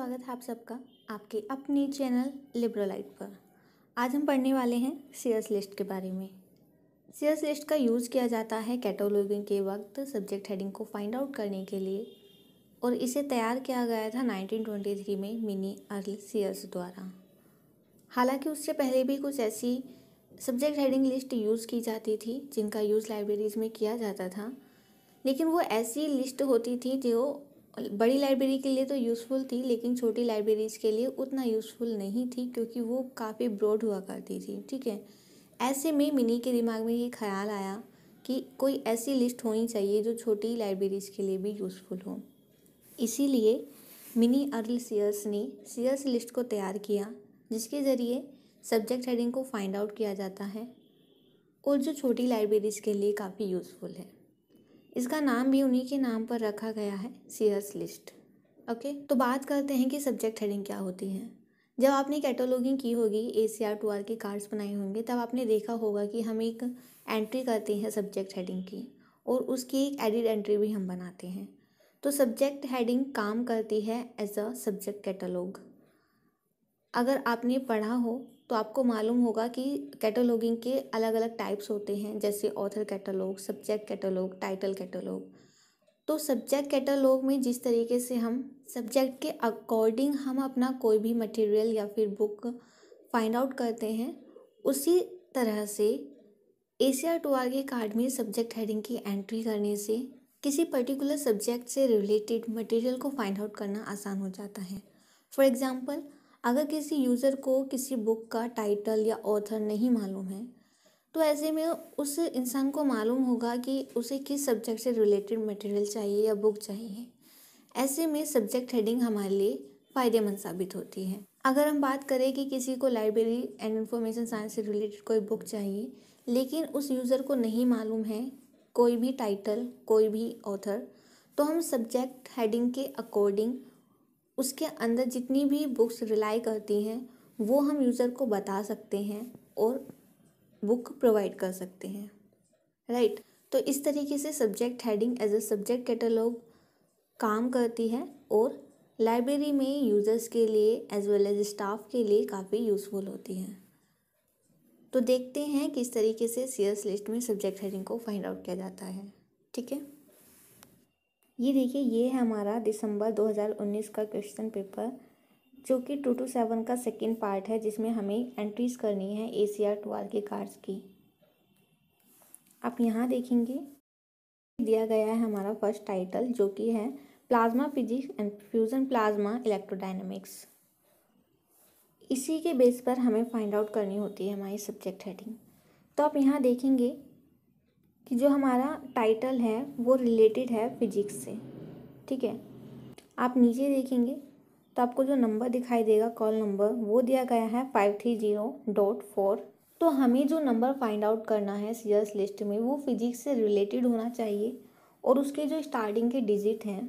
स्वागत है आप सबका आपके अपने चैनल लिब्रोलाइट पर आज हम पढ़ने वाले हैं सीयर्स लिस्ट के बारे में सीयर्स लिस्ट का यूज़ किया जाता है कैटोलॉगिंग के वक्त सब्जेक्ट हेडिंग को फाइंड आउट करने के लिए और इसे तैयार किया गया था 1923 में मिनी अर्ल सीयर्स द्वारा हालांकि उससे पहले भी कुछ ऐसी सब्जेक्ट हेडिंग लिस्ट यूज़ की जाती थी जिनका यूज़ लाइब्रेरीज़ में किया जाता था लेकिन वो ऐसी लिस्ट होती थी जो बड़ी लाइब्रेरी के लिए तो यूज़फुल थी लेकिन छोटी लाइब्रेरीज़ के लिए उतना यूज़फुल नहीं थी क्योंकि वो काफ़ी ब्रॉड हुआ करती थी ठीक है ऐसे में मिनी के दिमाग में ये ख्याल आया कि कोई ऐसी लिस्ट होनी चाहिए जो छोटी लाइब्रेरीज़ के लिए भी यूज़फुल हो इसीलिए मिनी अर्ल सीयर्स ने सीयर्स लिस्ट को तैयार किया जिसके ज़रिए सब्जेक्ट हेडिंग को फाइंड आउट किया जाता है और जो छोटी लाइब्रेरीज़ के लिए काफ़ी यूज़फुल है इसका नाम भी उन्हीं के नाम पर रखा गया है सीयर्स लिस्ट ओके तो बात करते हैं कि सब्जेक्ट हेडिंग क्या होती है जब आपने कैटलॉगिंग की होगी A C R two R के कार्ड्स बनाए होंगे तब आपने देखा होगा कि हम एक एंट्री करते हैं सब्जेक्ट हेडिंग की और उसकी एक एडिट एंट्री भी हम बनाते हैं तो सब्जेक्ट हेडिंग काम करती है एज अ सब्जेक्ट कैटलॉग अगर आपने पढ़ा हो तो आपको मालूम होगा कि कैटलॉगिंग के अलग अलग टाइप्स होते हैं जैसे author catalogue subject catalogue title catalogue तो सब्जेक्ट कैटलॉग में जिस तरीके से हम सब्जेक्ट के अकॉर्डिंग हम अपना कोई भी मटेरियल या फिर बुक फाइंड आउट करते हैं उसी तरह से A C R two R के कार्ड में सब्जेक्ट हेडिंग की एंट्री करने से किसी पर्टिकुलर सब्जेक्ट से रिलेटेड मटेरियल को फाइंड आउट करना आसान हो जाता है फॉर एग्ज़ाम्पल अगर किसी यूज़र को किसी बुक का टाइटल या ऑथर नहीं मालूम है तो ऐसे में उस इंसान को मालूम होगा कि उसे किस सब्जेक्ट से रिलेटेड मटेरियल चाहिए या बुक चाहिए ऐसे में सब्जेक्ट हेडिंग हमारे लिए फ़ायदेमंद साबित होती है अगर हम बात करें कि किसी को लाइब्रेरी एंड इंफॉर्मेशन साइंस से रिलेटेड कोई बुक चाहिए लेकिन उस यूज़र को नहीं मालूम है कोई भी टाइटल कोई भी ऑथर तो हम सब्जेक्ट हेडिंग के अकॉर्डिंग उसके अंदर जितनी भी बुक्स रिलाई करती हैं वो हम यूज़र को बता सकते हैं और बुक प्रोवाइड कर सकते हैं राइट right. तो इस तरीके से subject heading as a subject catalogue काम करती है और लाइब्रेरी में यूज़र्स के लिए एज वेल एज स्टाफ के लिए काफ़ी यूज़फुल होती है तो देखते हैं किस तरीके से सीएस लिस्ट में सब्जेक्ट हेडिंग को फाइंड आउट किया जाता है ठीक है ये देखिए ये है हमारा दिसंबर 2019 का क्वेश्चन पेपर जो कि टू टू सेवन का सेकेंड पार्ट है जिसमें हमें एंट्रीज करनी है ए सी आर ट्वेल्व के कार्ड्स की आप यहाँ देखेंगे दिया गया है हमारा फर्स्ट टाइटल जो कि है plasma physics and fusion plasma electrodynamics इसी के बेस पर हमें फाइंड आउट करनी होती है हमारी सब्जेक्ट हेडिंग तो आप यहाँ देखेंगे कि जो हमारा टाइटल है वो रिलेटेड है फिजिक्स से ठीक है आप नीचे देखेंगे तो आपको जो नंबर दिखाई देगा कॉल नंबर वो दिया गया है five three zero dot four तो हमें जो नंबर फाइंड आउट करना है सीरियस लिस्ट में वो फिजिक्स से रिलेटेड होना चाहिए और उसके जो स्टार्टिंग के डिजिट हैं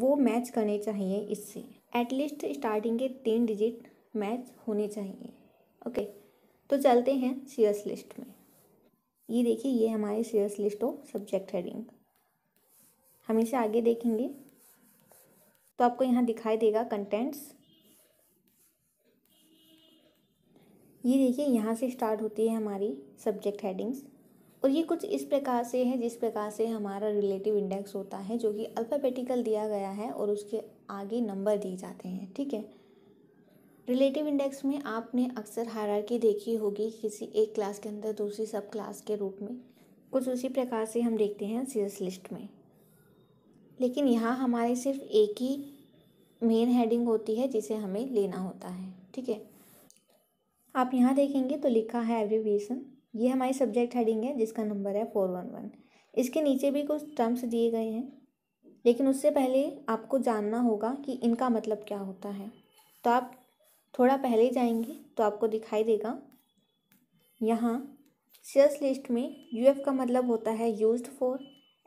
वो मैच करने चाहिए इससे एटलीस्ट स्टार्टिंग के तीन डिजिट मैच होने चाहिए ओके तो चलते हैं सीरियस लिस्ट में ये देखिए ये हमारे Sears list of subject heading हम इसे आगे देखेंगे तो आपको यहाँ दिखाई देगा कंटेंट्स ये देखिए यहाँ से स्टार्ट होती है हमारी सब्जेक्ट हेडिंग्स और ये कुछ इस प्रकार से है जिस प्रकार से हमारा रिलेटिव इंडेक्स होता है जो कि अल्फ़ाबेटिकल दिया गया है और उसके आगे नंबर दिए जाते हैं ठीक है रिलेटिव इंडेक्स में आपने अक्सर हायरार्की देखी होगी किसी एक क्लास के अंदर दूसरी सब क्लास के रूप में कुछ उसी प्रकार से हम देखते हैं सीरियस लिस्ट में लेकिन यहाँ हमारे सिर्फ एक ही मेन हेडिंग होती है जिसे हमें लेना होता है ठीक है आप यहाँ देखेंगे तो लिखा है एब्रीविएशन ये हमारी सब्जेक्ट हेडिंग है जिसका नंबर है फोर वन वन इसके नीचे भी कुछ टर्म्स दिए गए हैं लेकिन उससे पहले आपको जानना होगा कि इनका मतलब क्या होता है तो आप थोड़ा पहले जाएंगे तो आपको दिखाई देगा यहाँ सेल्स लिस्ट में यू एफ का मतलब होता है यूज्ड फॉर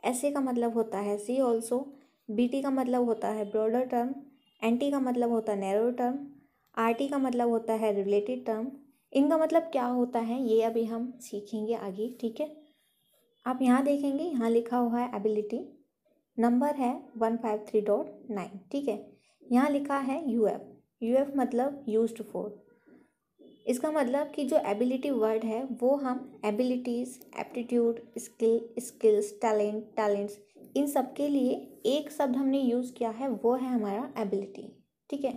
एस ए का मतलब होता है सी ऑल्सो बी टी का मतलब होता है ब्रॉडर टर्म एन टी का मतलब होता है नैरो टर्म आर टी का मतलब होता है रिलेटेड टर्म इनका मतलब क्या होता है ये अभी हम सीखेंगे आगे ठीक है आप यहाँ देखेंगे यहाँ लिखा हुआ है एबिलिटी नंबर है one five three dot nine ठीक है यहाँ लिखा है यू एफ यू एफ मतलब यूज फॉर इसका मतलब कि जो एबिलिटी वर्ड है वो हम abilities aptitude skill skills talent talents इन सब के लिए एक शब्द हमने यूज़ किया है वो है हमारा एबिलिटी ठीक है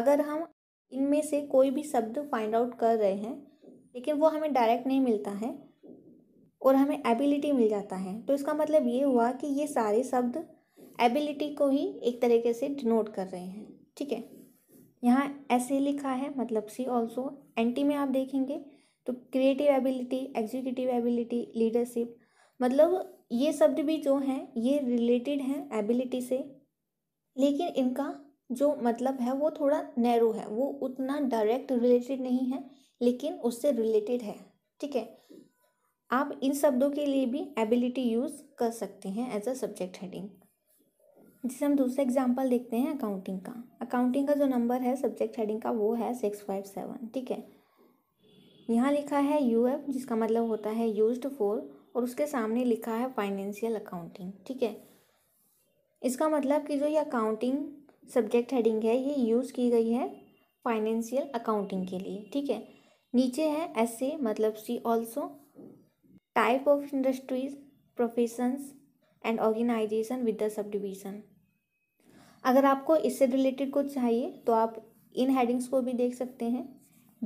अगर हम इनमें से कोई भी शब्द फाइंड आउट कर रहे हैं लेकिन वो हमें डायरेक्ट नहीं मिलता है और हमें एबिलिटी मिल जाता है तो इसका मतलब ये हुआ कि ये सारे शब्द एबिलिटी को ही एक तरीके से डिनोट कर रहे हैं ठीक है यहाँ एस लिखा है मतलब सी ऑल्सो एन टी में आप देखेंगे तो creative ability executive ability leadership मतलब ये शब्द भी जो हैं ये रिलेटेड हैं एबिलिटी से लेकिन इनका जो मतलब है वो थोड़ा नैरो है वो उतना डायरेक्ट रिलेटेड नहीं है लेकिन उससे रिलेटेड है ठीक है आप इन शब्दों के लिए भी एबिलिटी यूज़ कर सकते हैं एज अ सब्जेक्ट हेडिंग जिसे हम दूसरा एग्जाम्पल देखते हैं अकाउंटिंग का अकाउंटिंग का जो नंबर है सब्जेक्ट हेडिंग का वो है सिक्स फाइव सेवन ठीक है यहाँ लिखा है यू एफ जिसका मतलब होता है यूज फोर और उसके सामने लिखा है फाइनेंशियल अकाउंटिंग ठीक है इसका मतलब कि जो ये अकाउंटिंग सब्जेक्ट हेडिंग है ये यूज़ की गई है फाइनेंशियल अकाउंटिंग के लिए ठीक है नीचे है एस ए मतलब see also type of industries professions and organisation with the subdivision अगर आपको इससे रिलेटेड कुछ चाहिए तो आप इन हेडिंग्स को भी देख सकते हैं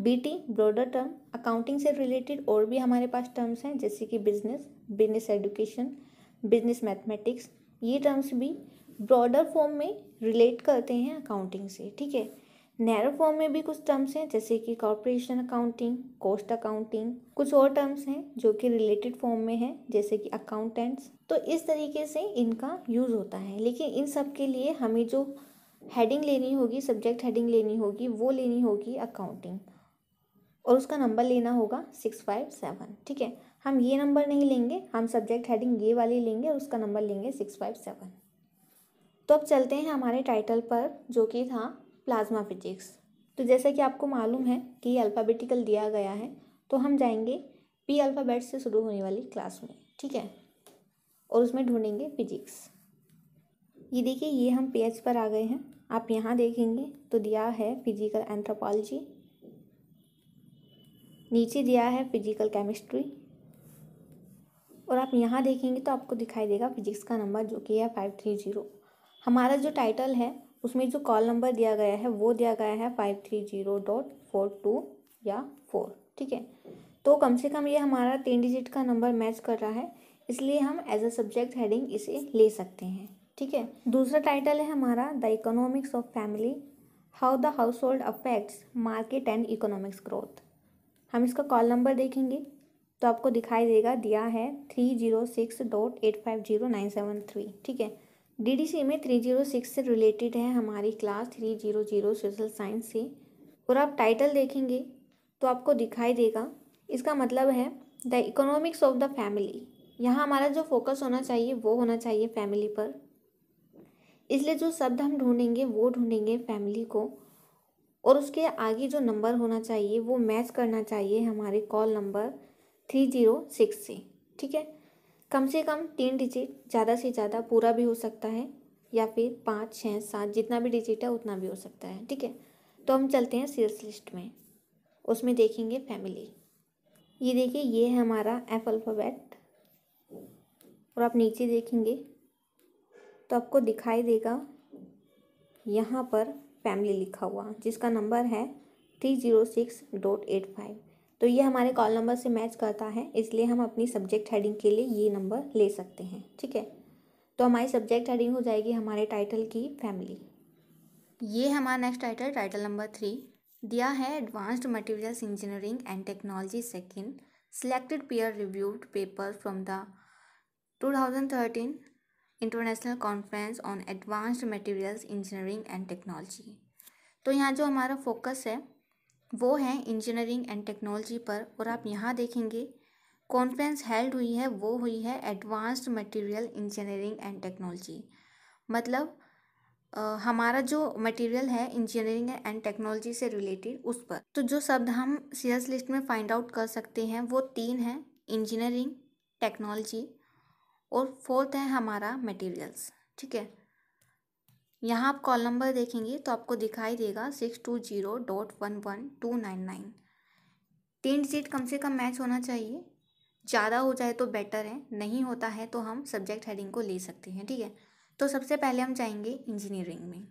बीटी ब्रॉडर टर्म अकाउंटिंग से रिलेटेड और भी हमारे पास टर्म्स हैं जैसे कि business business education business mathematics ये टर्म्स भी ब्रॉडर फॉर्म में रिलेट करते हैं अकाउंटिंग से ठीक है नैरो फॉर्म में भी कुछ टर्म्स हैं जैसे कि कॉरपोरेशन अकाउंटिंग कॉस्ट अकाउंटिंग कुछ और टर्म्स हैं जो कि रिलेटेड फॉर्म में हैं जैसे कि अकाउंटेंट्स तो इस तरीके से इनका यूज़ होता है लेकिन इन सब के लिए हमें जो हेडिंग लेनी होगी सब्जेक्ट हेडिंग लेनी होगी वो लेनी होगी अकाउंटिंग और उसका नंबर लेना होगा सिक्स फाइव सेवन ठीक है हम ये नंबर नहीं लेंगे हम सब्जेक्ट हेडिंग ये वाली लेंगे और उसका नंबर लेंगे सिक्स फाइव सेवन तो अब चलते हैं हमारे टाइटल पर जो कि था प्लाज्मा फिजिक्स तो जैसा कि आपको मालूम है कि ये अल्फ़ाबेटिकल दिया गया है तो हम जाएंगे पी अल्फ़ाबेट से शुरू होने वाली क्लास में ठीक है और उसमें ढूंढेंगे फिजिक्स ये देखिए ये हम पेज पर आ गए हैं आप यहाँ देखेंगे तो दिया है फिजिकल एंथ्रोपोलॉजी नीचे दिया है फिजिकल केमिस्ट्री और आप यहाँ देखेंगे तो आपको दिखाई देगा फिजिक्स का नंबर जो कि है फाइव थ्री ज़ीरो हमारा जो टाइटल है उसमें जो कॉल नंबर दिया गया है वो दिया गया है five three zero dot four two या फोर ठीक है तो कम से कम ये हमारा तीन डिजिट का नंबर मैच कर रहा है इसलिए हम एज अ सब्जेक्ट हेडिंग इसे ले सकते हैं ठीक है दूसरा टाइटल है हमारा the economics of family how the household affects market and economics growth हम इसका कॉल नंबर देखेंगे तो आपको दिखाई देगा दिया है three zero six dot eight five zero nine seven three ठीक है डीडीसी में थ्री जीरो सिक्स से रिलेटेड है हमारी class three zero zero social science से और आप टाइटल देखेंगे तो आपको दिखाई देगा इसका मतलब है the economics of the family यहाँ हमारा जो फोकस होना चाहिए वो होना चाहिए फैमिली पर इसलिए जो शब्द हम ढूंढेंगे वो ढूंढेंगे फैमिली को और उसके आगे जो नंबर होना चाहिए वो मैच करना चाहिए हमारे call number three zero six से ठीक है कम से कम तीन डिजिट ज़्यादा से ज़्यादा पूरा भी हो सकता है या फिर पाँच छः सात जितना भी डिजिट है उतना भी हो सकता है ठीक है तो हम चलते हैं सीरियस लिस्ट में उसमें देखेंगे फैमिली ये देखिए ये है हमारा एफ अल्फ़ाबेट और आप नीचे देखेंगे तो आपको दिखाई देगा यहाँ पर फैमिली लिखा हुआ जिसका नंबर है three zero six dot eight five तो ये हमारे कॉल नंबर से मैच करता है इसलिए हम अपनी सब्जेक्ट हेडिंग के लिए ये नंबर ले सकते हैं ठीक है तो हमारी सब्जेक्ट हेडिंग हो जाएगी हमारे टाइटल की फैमिली ये हमारा next title title number three दिया है advanced materials engineering and technology second selected peer reviewed paper from the two international conference on advanced materials engineering and technology तो यहाँ जो हमारा फोकस है वो हैं इंजीनियरिंग एंड टेक्नोलॉजी पर और आप यहाँ देखेंगे कॉन्फ्रेंस हेल्ड हुई है वो हुई है advanced material engineering and technology मतलब आ, हमारा जो मटेरियल है इंजीनियरिंग एंड टेक्नोलॉजी से रिलेटेड उस पर तो जो शब्द हम सीरियस लिस्ट में फाइंड आउट कर सकते हैं वो तीन हैं इंजीनियरिंग टेक्नोलॉजी और फोर्थ है हमारा मटेरियल्स ठीक है यहाँ आप कॉल नंबर देखेंगे तो आपको दिखाई देगा six two zero dot one one two nine nine तीन डिजिट कम से कम मैच होना चाहिए ज़्यादा हो जाए तो बेटर है नहीं होता है तो हम सब्जेक्ट हेडिंग को ले सकते हैं ठीक है तो सबसे पहले हम जाएंगे इंजीनियरिंग में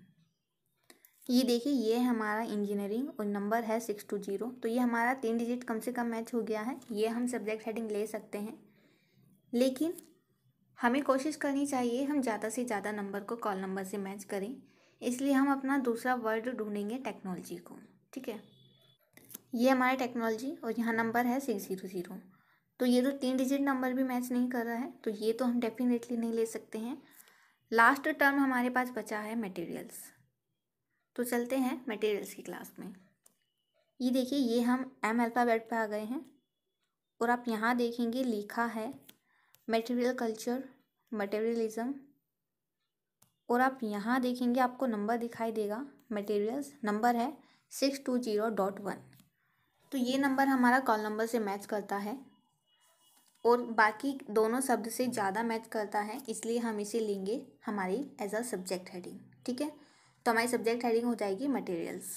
ये देखिए ये है हमारा इंजीनियरिंग और नंबर है सिक्स टू जीरो तो ये हमारा तीन डिजिट कम से कम मैच हो गया है ये हम सब्जेक्ट हेडिंग ले सकते हैं लेकिन हमें कोशिश करनी चाहिए हम ज़्यादा से ज़्यादा नंबर को कॉल नंबर से मैच करें इसलिए हम अपना दूसरा वर्ड ढूंढेंगे टेक्नोलॉजी को ठीक है ये हमारा टेक्नोलॉजी और यहाँ नंबर है सिक्स ज़ीरो ज़ीरो तो ये तो तीन डिजिट नंबर भी मैच नहीं कर रहा है तो ये तो हम डेफिनेटली नहीं ले सकते हैं लास्ट टर्म हमारे पास बचा है मटेरियल्स तो चलते हैं मटेरियल्स की क्लास में ये देखिए ये हम एम अल्फ़ाबेट पर आ गए हैं और आप यहाँ देखेंगे लिखा है मटेरियल कल्चर मटेरियलिज्म और आप यहाँ देखेंगे आपको नंबर दिखाई देगा मटेरियल्स नंबर है six two zero dot one तो ये नंबर हमारा कॉल नंबर से मैच करता है और बाकी दोनों शब्द से ज़्यादा मैच करता है इसलिए हम इसे लेंगे हमारी एज अ सब्जेक्ट हेडिंग ठीक है तो हमारी सब्जेक्ट हेडिंग हो जाएगी मटेरियल्स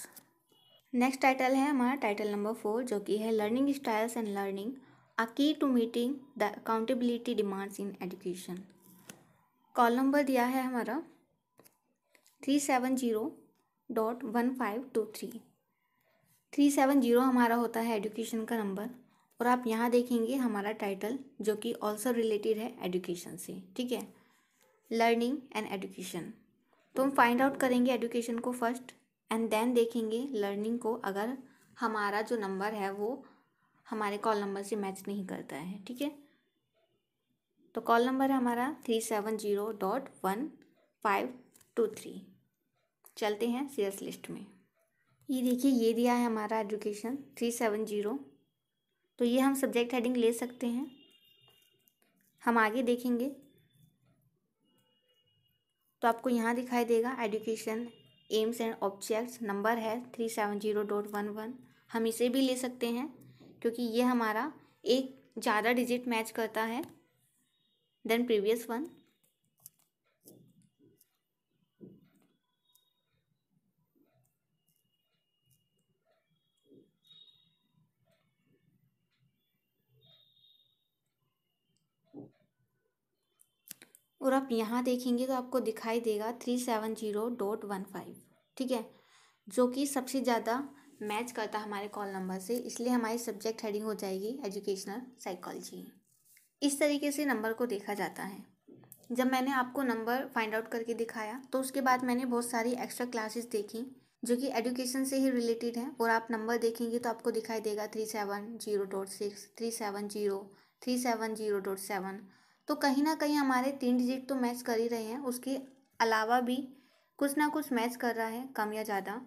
नेक्स्ट टाइटल है हमारा टाइटल नंबर फोर जो कि है learning styles and learning a key to meeting the accountability demands in education. Call number दिया है हमारा three seven zero dot one five two three three seven zero हमारा होता है एजुकेशन का नंबर और आप यहाँ देखेंगे हमारा टाइटल जो कि ऑल्सो रिलेटेड है एजुकेशन से ठीक है लर्निंग एंड एजुकेशन तो हम फाइंड आउट करेंगे एजुकेशन को फर्स्ट एंड देन देखेंगे लर्निंग को अगर हमारा जो नंबर है वो हमारे कॉल नंबर से मैच नहीं करता है ठीक है तो कॉल नंबर है हमारा three seven zero dot one five two three चलते हैं सीरियस लिस्ट में ये देखिए ये दिया है हमारा एजुकेशन थ्री सेवन जीरो तो ये हम सब्जेक्ट हेडिंग ले सकते हैं हम आगे देखेंगे तो आपको यहाँ दिखाई देगा education aims and objects number है three seven zero dot one one हम इसे भी ले सकते हैं क्योंकि ये हमारा एक ज़्यादा डिजिट मैच करता है देन प्रीवियस वन और आप यहाँ देखेंगे तो आपको दिखाई देगा three seven zero dot one five ठीक है जो कि सबसे ज़्यादा मैच करता हमारे कॉल नंबर से इसलिए हमारी सब्जेक्ट हेडिंग हो जाएगी एजुकेशनल साइकोलॉजी इस तरीके से नंबर को देखा जाता है जब मैंने आपको नंबर फाइंड आउट करके दिखाया तो उसके बाद मैंने बहुत सारी एक्स्ट्रा क्लासेस देखी जो कि एजुकेशन से ही रिलेटेड हैं और आप नंबर देखेंगे तो आपको दिखाई देगा three seven zero dot six three seven zero three seven zero dot seven तो कहीं ना कहीं हमारे तीन डिजिट तो मैच कर ही रहे हैं उसके अलावा भी कुछ ना कुछ मैच कर रहा है कम या ज़्यादा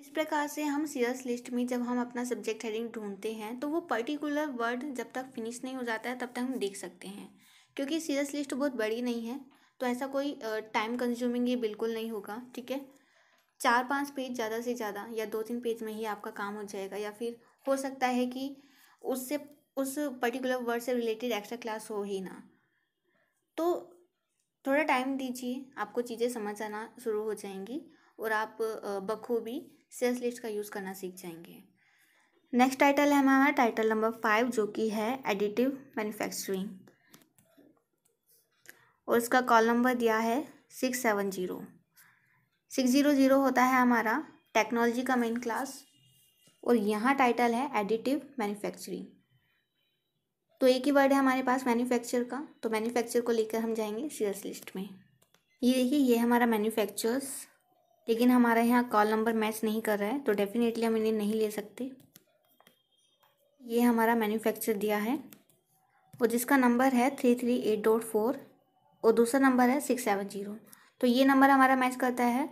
इस प्रकार से हम सीरियस लिस्ट में जब हम अपना सब्जेक्ट हेडिंग ढूंढते हैं तो वो पर्टिकुलर वर्ड जब तक फिनिश नहीं हो जाता है तब तक हम देख सकते हैं क्योंकि सीरियस लिस्ट बहुत बड़ी नहीं है तो ऐसा कोई टाइम कंज्यूमिंग ये बिल्कुल नहीं होगा ठीक है चार पाँच पेज ज़्यादा से ज़्यादा या दो तीन पेज में ही आपका काम हो जाएगा या फिर हो सकता है कि उससे उस पर्टिकुलर वर्ड से रिलेटेड एक्स्ट्रा क्लास हो ही ना तो थोड़ा टाइम दीजिए आपको चीज़ें समझ आना शुरू हो जाएंगी और आप बखूबी सेल्स लिस्ट का यूज़ करना सीख जाएंगे नेक्स्ट टाइटल है हमारा टाइटल नंबर फाइव जो कि है एडिटिव मैन्युफैक्चरिंग और इसका कॉल नंबर दिया है six seven zero six zero zero होता है हमारा टेक्नोलॉजी का मेन क्लास और यहाँ टाइटल है एडिटिव मैन्युफैक्चरिंग तो एक ही वर्ड है हमारे पास मैन्युफैक्चर का तो मैन्युफैक्चर को लेकर हम जाएंगे सीरियस लिस्ट में ये देखिए ये हमारा मैन्युफैक्चर्स लेकिन हमारा यहाँ कॉल नंबर मैच नहीं कर रहा है तो डेफ़िनेटली हम इन्हें नहीं ले सकते ये हमारा मैन्युफैक्चर दिया है और जिसका नंबर है three three eight dot four और दूसरा नंबर है सिक्स सेवन जीरो तो ये नंबर हमारा मैच करता है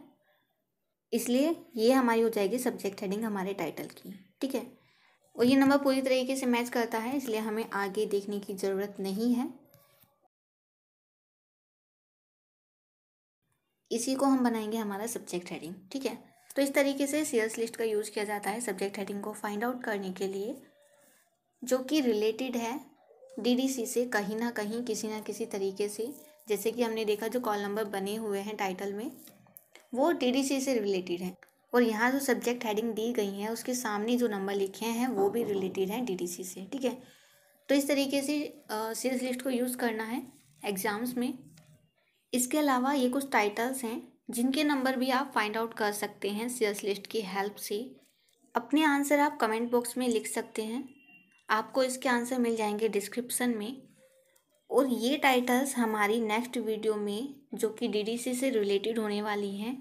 इसलिए ये हमारी हो जाएगी सब्जेक्ट हेडिंग हमारे टाइटल की ठीक है और ये नंबर पूरी तरीके से मैच करता है इसलिए हमें आगे देखने की ज़रूरत नहीं है इसी को हम बनाएंगे हमारा सब्जेक्ट हेडिंग ठीक है तो इस तरीके से सेल्स लिस्ट का यूज़ किया जाता है सब्जेक्ट हेडिंग को फाइंड आउट करने के लिए जो कि रिलेटेड है डीडीसी से कहीं ना कहीं किसी ना किसी तरीके से जैसे कि हमने देखा जो कॉल नंबर बने हुए हैं टाइटल में वो डीडीसी से रिलेटेड है और यहाँ जो सब्जेक्ट हेडिंग दी गई है उसके सामने जो नंबर लिखे हैं वो भी रिलेटेड हैं डीडीसी से ठीक है तो इस तरीके से सेल्स लिस्ट को यूज़ करना है एग्ज़ाम्स में इसके अलावा ये कुछ टाइटल्स हैं जिनके नंबर भी आप फाइंड आउट कर सकते हैं सेल्स लिस्ट की हेल्प से अपने आंसर आप कमेंट बॉक्स में लिख सकते हैं आपको इसके आंसर मिल जाएंगे डिस्क्रिप्सन में और ये टाइटल्स हमारी नेक्स्ट वीडियो में जो कि डीडीसी से रिलेटेड होने वाली हैं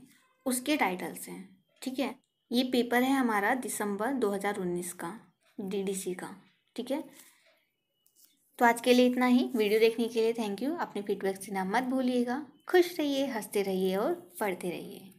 उसके टाइटल्स हैं ठीक है ये पेपर है हमारा दिसंबर 2019 का डीडीसी का ठीक है तो आज के लिए इतना ही वीडियो देखने के लिए थैंक यू अपने फीडबैक देना मत भूलिएगा खुश रहिए हंसते रहिए और पढ़ते रहिए